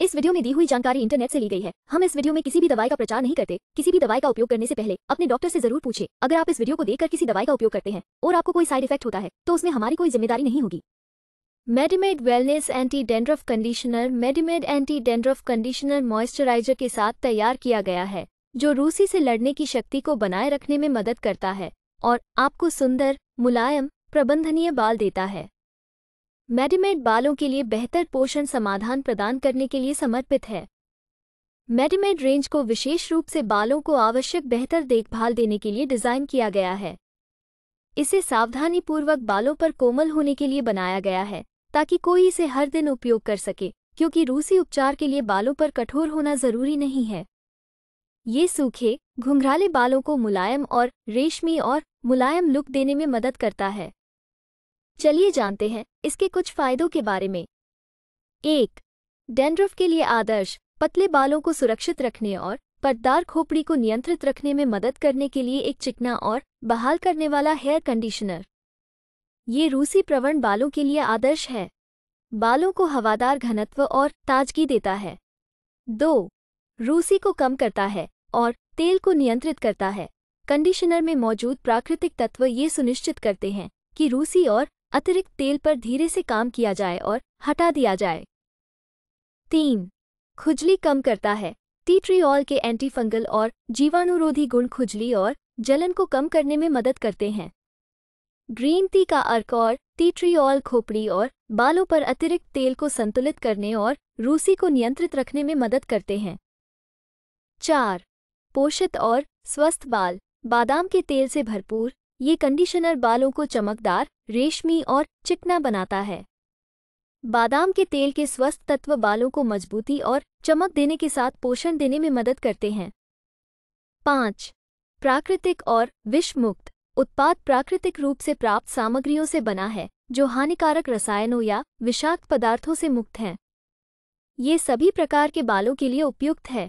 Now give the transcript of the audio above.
इस वीडियो में दी हुई जानकारी इंटरनेट से ली गई है हम इस वीडियो में किसी भी दवाई का प्रचार नहीं करते किसी भी दवाई का उपयोग करने से पहले अपने डॉक्टर से जरूर पूछे अगर आप इस वीडियो को देखकर किसी दवाई का उपयोग करते हैं और आपको कोई साइड इफेक्ट होता है तो उसमें हमारी कोई जिम्मेदारी नहीं होगी Medimade wellness anti dandruff conditioner Medimade anti dandruff conditioner moisturiser के साथ तैयार किया गया है जो रूसी से लड़ने की शक्ति को बनाए रखने में मदद करता है और आपको सुंदर मुलायम प्रबंधनीय बाल देता है मेडिमेड बालों के लिए बेहतर पोषण समाधान प्रदान करने के लिए समर्पित है मेडिमेड रेंज को विशेष रूप से बालों को आवश्यक बेहतर देखभाल देने के लिए डिज़ाइन किया गया है इसे सावधानीपूर्वक बालों पर कोमल होने के लिए बनाया गया है ताकि कोई इसे हर दिन उपयोग कर सके क्योंकि रूसी उपचार के लिए बालों पर कठोर होना जरूरी नहीं है ये सूखे घुंघराले बालों को मुलायम और रेशमी और मुलायम लुक देने में मदद करता है चलिए जानते हैं इसके कुछ फायदों के बारे में एक डेंड्रफ के लिए आदर्श पतले बालों को सुरक्षित रखने और पतदार खोपड़ी को नियंत्रित रखने में मदद करने के लिए एक चिकना और बहाल करने वाला हेयर कंडीशनर ये रूसी प्रवण बालों के लिए आदर्श है बालों को हवादार घनत्व और ताजगी देता है दो रूसी को कम करता है और तेल को नियंत्रित करता है कंडीशनर में मौजूद प्राकृतिक तत्व ये सुनिश्चित करते हैं कि रूसी और अतिरिक्त तेल पर धीरे से काम किया जाए और हटा दिया जाए तीन खुजली कम करता है टी ट्री ऑयल के एंटीफंगल और जीवाणुरोधी गुण खुजली और जलन को कम करने में मदद करते हैं ग्रीन टी का अर्क और टी ट्री ऑयल खोपड़ी और बालों पर अतिरिक्त तेल को संतुलित करने और रूसी को नियंत्रित रखने में मदद करते हैं चार पोषित और स्वस्थ बाल बादाम के तेल से भरपूर ये कंडीशनर बालों को चमकदार रेशमी और चिकना बनाता है बादाम के तेल के स्वस्थ तत्व बालों को मजबूती और चमक देने के साथ पोषण देने में मदद करते हैं पाँच प्राकृतिक और विषमुक्त उत्पाद प्राकृतिक रूप से प्राप्त सामग्रियों से बना है जो हानिकारक रसायनों या विषाक्त पदार्थों से मुक्त हैं ये सभी प्रकार के बालों के लिए उपयुक्त है